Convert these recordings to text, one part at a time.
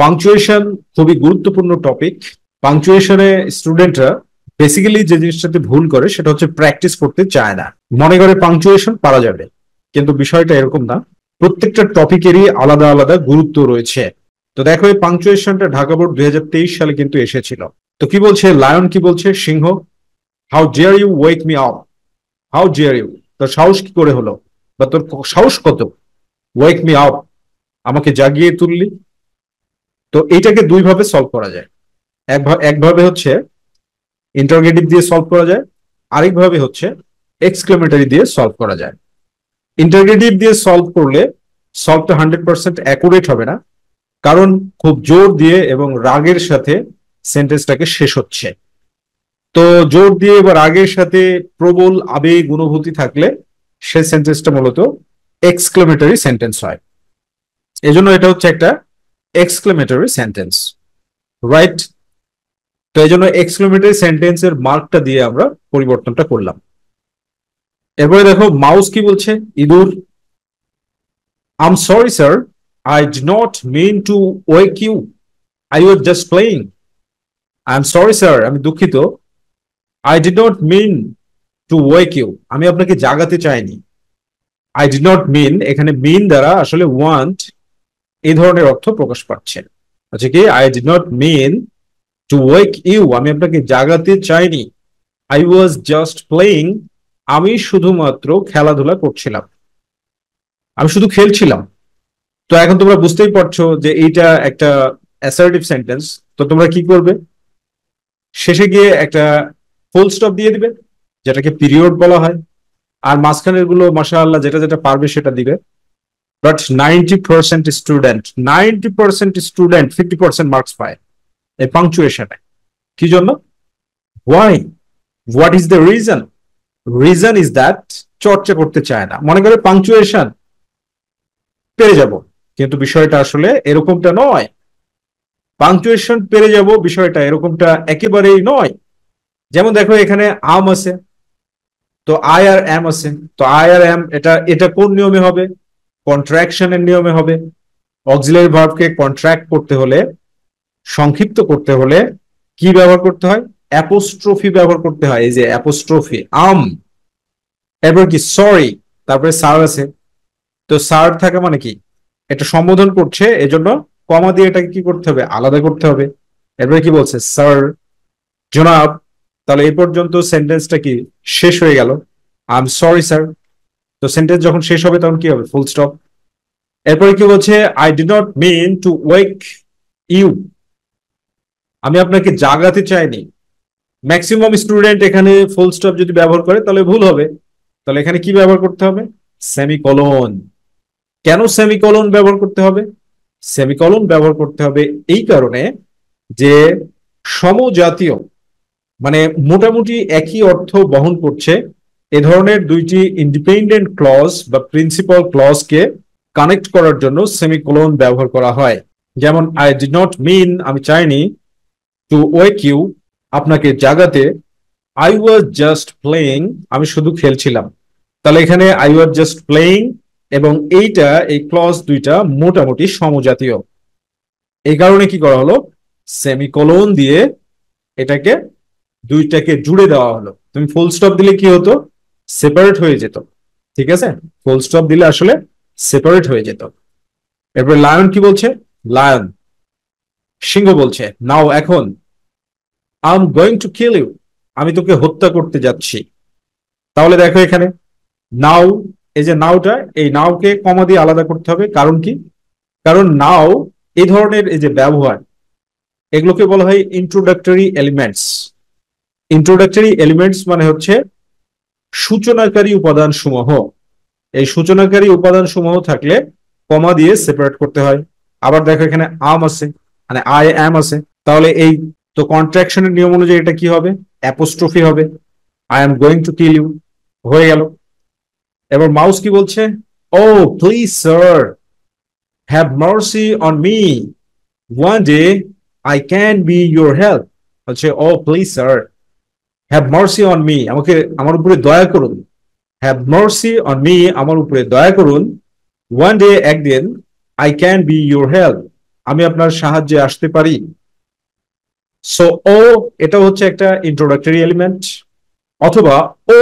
Punctuation খুবই গুরুত্বপূর্ণ topic পাংচুয়েশনে স্টুডেন্টরা বেসিক্যালি যে জিনিসটাতে ভুল করে সেটা হচ্ছে প্র্যাকটিস করতে চায় না মনে করে পাংচুয়েশন পারা যাবে কিন্তু বিষয়টা এরকম না প্রত্যেকটা টপিকেরই আলাদা আলাদা গুরুত্ব রয়েছে তো দেখো এই পাংচুয়েশনটা ঢাকা বোর্ড দুই সালে কিন্তু এসেছিল তো কি বলছে লায়ন কি বলছে সিংহ how dare you wake me up how dare you তোর সাহস কি করে হলো বা তোর সাহস কত ওয়েক মি আপ আমাকে জাগিয়ে তুললি তো এইটাকে দুইভাবে সলভ করা যায় একভাবে হচ্ছে ইন্টারগেটিভ দিয়ে সলভ করা যায় আরেকভাবে হচ্ছে এক্সক্লেমেটারি দিয়ে সলভ করা যায় ইন্টারগেটিভ দিয়ে সলভ করলে সলভটা হান্ড্রেড পার্সেন্ট অ্যাকুরেট হবে না কারণ খুব জোর দিয়ে এবং রাগের সাথে সেন্টেন্সটাকে শেষ হচ্ছে তো জোর দিয়ে বা রাগের সাথে প্রবল আবেগ অনুভূতি থাকলে সে সেন্টেন্সটা মূলত এক্সক্লেমেটারি সেন্টেন্স হয় এজন্য এটা হচ্ছে একটা এক্সক্লেমেটরি সেন্টেন্স রাইট তো এই জন্য এক্সক্লেমেটরি সেন্টেন্সের মার্কটা দিয়ে আমরা পরিবর্তনটা করলাম এরপরে দেখো মাউস কি বলছে ইঁদুর am sorry sir I did not mean to wake you I was just playing I am sorry sir আমি দুঃখিত I did not mean to wake you আমি আপনাকে জাগাতে চাইনি আই ডিড নট মিন এখানে মিন দ্বারা আসলে ওয়ান্ট এই ধরনের অর্থ প্রকাশ পাচ্ছেন আচ্ছা কি I did not mean to wake you আমি আপনাকে জাগাতে চাইনি আই ওয়াজ জাস্ট প্লেয়িং আমি শুধুমাত্র খেলাধুলা করছিলাম আমি শুধু খেলছিলাম তো এখন তোমরা বুঝতেই পারছো যে এইটা একটা অ্যাসার্টিভ সেন্টেন্স তো তোমরা কি করবে শেষে গিয়ে একটা ফুল স্টপ দিয়ে দিবে যেটাকে পিরিয়ড বলা হয় আর মাঝখানের গুলো মাসা আল্লাহ যেটা যেটা পারবে সেটা দিবে but ninety percent student ninety percent student fifty percent marks পায় এই পাংচুয়েশনে কি জন্য why what is the reason reason is that চর্চা করতে চায় না মনে করে পাংচুয়েশন পেরে যাব কিন্তু বিষয়টা আসলে এরকমটা নয় পাংচুয়েশন পেরে যাব বিষয়টা এরকমটা একেবারেই নয় যেমন দেখো এখানে আম আছে তো আই আর এম আছে তো আই আর এম এটা এটা কোন নিয়মে হবে কন্ট্রাকশনের নিয়মে হবে অক্সিলারি ভার্ভকে কন্ট্রাক্ট করতে হলে সংক্ষিপ্ত করতে হলে কি ব্যবহার করতে হয় অ্যাপোস্ট্রফি ব্যবহার করতে হয় এই যে অ্যাপোস্ট্রফি আম um, এরপর কি সরি তারপরে সার আছে তো সার থাকা মানে কি এটা সম্বোধন করছে এজন্য কমা দিয়ে এটাকে কি করতে হবে আলাদা করতে হবে এরপরে কি বলছে স্যার জনাব তাহলে এই পর্যন্ত সেন্টেন্সটা কি শেষ হয়ে গেল আই এম সরি স্যার তো সেন্টেন্স যখন শেষ হবে তখন কি হবে ফুল স্টপ এরপরে কি বলছে I did not mean to wake you আমি আপনাকে জাগাতে চাইনি ম্যাক্সিমাম স্টুডেন্ট এখানে ফুল স্টপ যদি ব্যবহার করে তাহলে ভুল হবে তাহলে এখানে কি ব্যবহার করতে হবে সেমিকলন কেন সেমিকলন ব্যবহার করতে হবে সেমিকলন ব্যবহার করতে হবে এই কারণে যে সমজাতীয় মানে মোটামুটি একই অর্থ বহন করছে এ ধরনের দুইটি ইন্ডিপেন্ডেন্ট ক্লজ বা প্রিন্সিপাল ক্লজকে কানেক্ট করার জন্য সেমিকোলন ব্যবহার করা হয় যেমন আই ডি নট মিন আমি চাইনি টু ওয়েক ইউ আপনাকে জাগাতে আই ওয়াজ জাস্ট প্লেয়িং আমি শুধু খেলছিলাম তাহলে এখানে আই ওয়াজ জাস্ট প্লেয়িং এবং এইটা এই ক্লজ দুইটা মোটামুটি সমজাতীয় এই কারণে কি করা হলো সেমিকোলন দিয়ে এটাকে দুইটাকে জুড়ে দেওয়া হলো তুমি ফুল স্টপ দিলে কি হতো সেপারেট হয়ে যেত ঠিক আছে ফুল স্টপ দিলে আসলে সেপারেট হয়ে যেত এরপরে লায়ন কি বলছে লায়ন সিংহ বলছে নাও এখন I am going to kill you আমি তোকে হত্যা করতে যাচ্ছি তাহলে দেখো এখানে নাও এই যে নাওটা এই নাওকে কমা দিয়ে আলাদা করতে হবে কারণ কি কারণ নাও এই ধরনের এই যে ব্যবহার এগুলোকে বলা হয় ইন্ট্রোডাক্টরি এলিমেন্টস ইন্ট্রোডাক্টরি এলিমেন্টস মানে হচ্ছে সূচনাকারী উপাদান সমূহ এই সূচনাকারী উপাদান সমূহ থাকলে কমা দিয়ে সেপারেট করতে হয় আবার দেখো এখানে আম আছে মানে আই এম আছে তাহলে এই তো কন্ট্রাকশনের নিয়ম অনুযায়ী এটা কি হবে অ্যাপোস্ট্রফি হবে I am going to kill you হয়ে গেল এবার মাউস কি বলছে oh please sir have mercy on me one day I can be your help বলছে oh please sir have mercy on me আমাকে আমার উপরে দয়া করুন হ্যাভ মার্সি অন মি আমার উপরে দয়া করুন ওয়ান ডে একদিন I can be your help আমি আপনার সাহায্যে আসতে পারি সো ও এটা হচ্ছে একটা ইন্ট্রোডাক্টরি এলিমেন্ট অথবা ও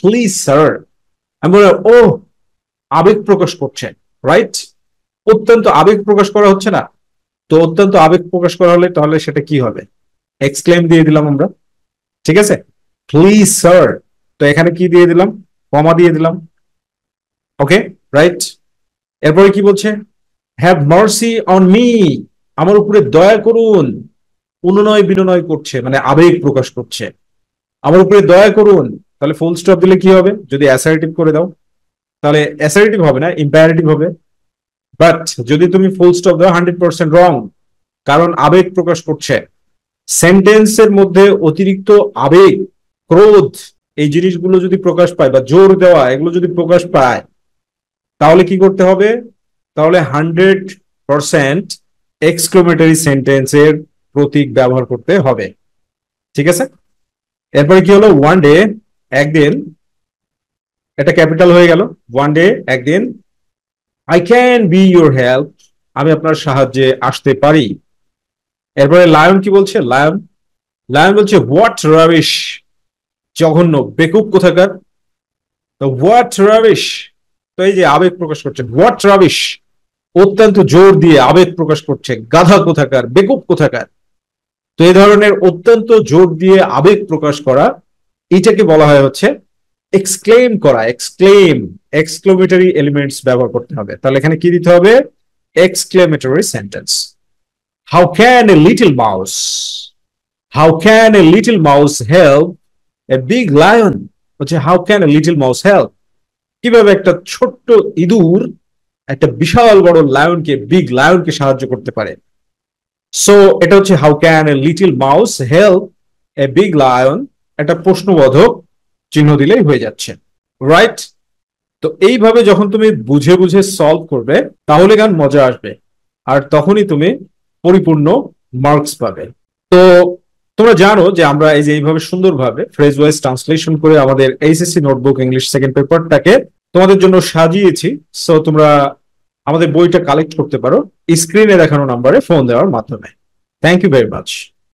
প্লিজ স্যার আমি বলে ও আবেগ প্রকাশ করছেন রাইট অত্যন্ত আবেগ প্রকাশ করা হচ্ছে না তো অত্যন্ত আবেগ প্রকাশ করা হলে তাহলে সেটা কি হবে এক্সক্লেম দিয়ে দিলাম আমরা ঠিক আছে প্লিজ স্যার তো এখানে কি দিয়ে দিলাম কমা দিয়ে দিলাম ওকে রাইট এরপরে কি বলছে হ্যাভ মার্সি অন মি আমার উপরে দয়া করুন উননয় বিনয় করছে মানে আবেগ প্রকাশ করছে আমার উপরে দয়া করুন তাহলে ফুল স্টপ দিলে কি হবে যদি অ্যাসারেটিভ করে দাও তাহলে অ্যাসারেটিভ হবে না ইম্পারেটিভ হবে বাট যদি তুমি ফুল স্টপ দাও হান্ড্রেড পার্সেন্ট রং কারণ আবেগ প্রকাশ করছে সেন্টেন্সের মধ্যে অতিরিক্ত আবেগ ক্রোধ এই জিনিসগুলো যদি প্রকাশ পায় বা জোর দেওয়া এগুলো যদি প্রকাশ পায় তাহলে কি করতে হবে তাহলে হান্ড্রেড পারসেন্ট এক্সক্লোমেটারি সেন্টেন্সের প্রতীক ব্যবহার করতে হবে ঠিক আছে এরপরে কি হলো ওয়ান ডে একদিন এটা ক্যাপিটাল হয়ে গেল ওয়ান ডে একদিন I can be your help আমি আপনার সাহায্যে আসতে পারি এরপরে লায়ন কি বলছে লায়ন লায়ন বলছে হোয়াট রাবিশ জঘন্য বেকুব কোথাকার তো হোয়াট রাবিশ তো এই যে আবেগ প্রকাশ করছেন হোয়াট রাবিশ অত্যন্ত জোর দিয়ে আবেগ প্রকাশ করছে গাধা কোথাকার বেকুব কোথাকার তো এই ধরনের অত্যন্ত জোর দিয়ে আবেগ প্রকাশ করা এটাকে বলা হয় হচ্ছে এক্সক্লেম করা এক্সক্লেম এক্সক্লোমেটরি এলিমেন্টস ব্যবহার করতে হবে তাহলে এখানে কি দিতে হবে exclamatory sentence How can a little mouse, how can a little mouse help a big lion? হচ্ছে how can a little mouse help কিভাবে একটা ছোট্ট ইঁদুর একটা বিশাল বড় লায়নকে বিগ লায়নকে সাহায্য করতে পারে সো এটা হচ্ছে how can a little mouse help a big lion একটা প্রশ্নবোধক চিহ্ন দিলেই হয়ে যাচ্ছে রাইট তো এইভাবে যখন তুমি বুঝে বুঝে সলভ করবে তাহলে গান মজা আসবে আর তখনই তুমি পরিপূর্ণ মার্কস পাবে তো তোমরা জানো যে আমরা এই যে এইভাবে সুন্দরভাবে ফ্রেজ ওয়াইজ ট্রান্সলেশন করে আমাদের এইচএসসি নোটবুক ইংলিশ সেকেন্ড পেপারটাকে তোমাদের জন্য সাজিয়েছি সো তোমরা আমাদের বইটা কালেক্ট করতে পারো স্ক্রিনে দেখানো নাম্বারে ফোন দেওয়ার মাধ্যমে থ্যাংক ইউ ভেরি মাচ